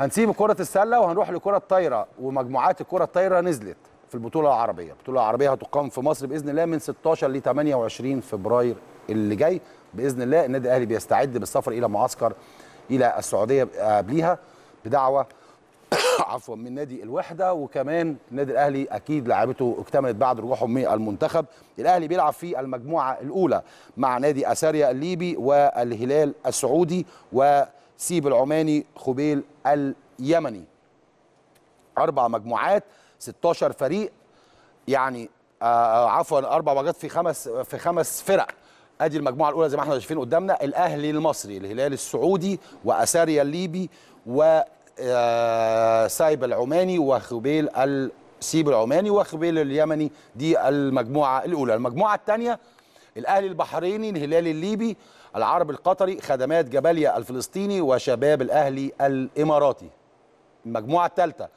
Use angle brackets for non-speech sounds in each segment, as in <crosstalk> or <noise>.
هنسيب كرة السلة وهنروح لكرة الطايرة ومجموعات الكرة الطايرة نزلت في البطولة العربية، البطولة العربية هتقام في مصر بإذن الله من 16 ل 28 فبراير اللي جاي بإذن الله النادي الأهلي بيستعد بالسفر إلى معسكر إلى السعودية آه، قبليها بدعوة <coughs> عفوا من نادي الوحده وكمان النادي الاهلي اكيد لعبته اكتملت بعد رجوعهم من المنتخب الاهلي بيلعب في المجموعه الاولى مع نادي اساريا الليبي والهلال السعودي و سيب العماني خبيل اليمني أربع مجموعات 16 فريق يعني آه, آه، عفوا أربع مجموعات في خمس في خمس فرق ادي المجموعه الاولى زي ما احنا شايفين قدامنا الاهلي المصري الهلال السعودي واساريا الليبي و آه، سايب العماني وخبيل السيب العماني وخبيل اليمني دي المجموعه الاولى المجموعه الثانيه الاهلي البحريني الهلال الليبي العرب القطري خدمات جباليا الفلسطيني وشباب الاهلي الاماراتي المجموعه الثالثه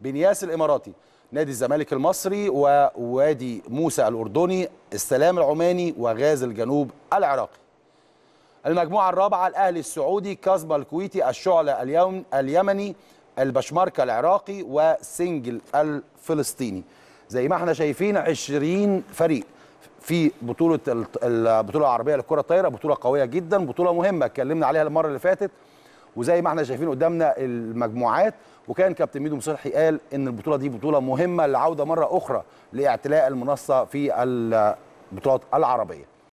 بنياس الاماراتي نادي الزمالك المصري ووادي موسى الاردني السلام العماني وغاز الجنوب العراقي المجموعه الرابعه الاهلي السعودي كازبا الكويتي الشعلة اليوم اليمني البشمركه العراقي وسنجل الفلسطيني زي ما احنا شايفين 20 فريق في بطوله البطوله العربيه للكره الطايره بطوله قويه جدا بطوله مهمه اتكلمنا عليها المره اللي فاتت وزي ما احنا شايفين قدامنا المجموعات وكان كابتن ميدو مصلحي قال ان البطوله دي بطوله مهمه للعوده مره اخرى لاعتلاء المنصه في البطولات العربيه